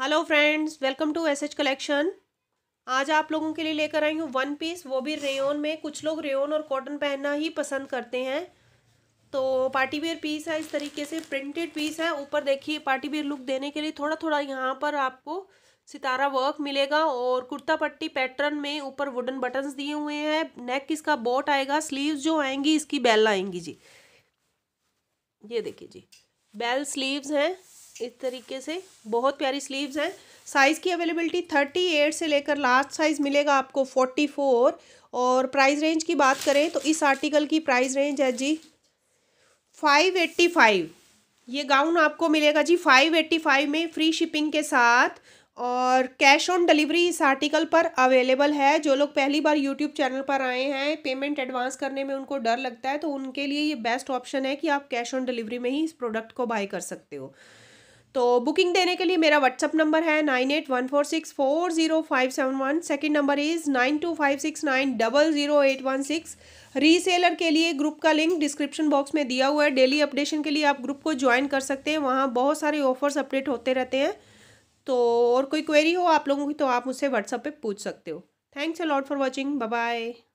hello friends welcome to S H collection आज आप लोगों के लिए लेकर आई हूँ वन पीस वो भी रेयन में कुछ लोग रेयन और कॉटन पहनना ही पसंद करते हैं तो पार्टी वेयर पीस है इस तरीके से प्रिंटेड पीस है ऊपर देखिए पार्टी वेयर लुक देने के लिए थोड़ा थोड़ा यहाँ पर आपको सितारा वर्क मिलेगा और कुर्ता पट्टी पैटर्न में ऊपर वुडन बटन्स दिए हुए हैं नेक इसका बॉट आएगा स्लीव्स जो आएंगी इसकी बेल आएंगी जी ये देखिए जी बेल स्लीव्स हैं इस तरीके से बहुत प्यारी स्लीव्स हैं साइज़ की अवेलेबिलिटी थर्टी एट से लेकर लास्ट साइज़ मिलेगा आपको फोर्टी फोर और प्राइस रेंज की बात करें तो इस आर्टिकल की प्राइस रेंज है जी फाइव एट्टी फाइव ये गाउन आपको मिलेगा जी फाइव एट्टी फाइव में फ्री शिपिंग के साथ और कैश ऑन डिलीवरी इस आर्टिकल पर अवेलेबल है जो लोग पहली बार यूट्यूब चैनल पर आए हैं पेमेंट एडवांस करने में उनको डर लगता है तो उनके लिए ये बेस्ट ऑप्शन है कि आप कैश ऑन डिलीवरी में ही इस प्रोडक्ट को बाय कर सकते हो तो बुकिंग देने के लिए मेरा व्हाट्सअप नंबर है nine eight one four six four zero five seven one second number is nine two five six nine double zero eight one six reseller के लिए ग्रुप का लिंक डिस्क्रिप्शन बॉक्स में दिया हुआ है डेली अपडेशन के लिए आप ग्रुप को ज्वाइन कर सकते हैं वहाँ बहुत सारे ऑफर्स अपडेट होते रहते हैं तो और कोई क्वेरी हो आप लोगों की तो आप मुझसे व्हाट्सअप पर पूछ सकते हो thanks a lot for watching bye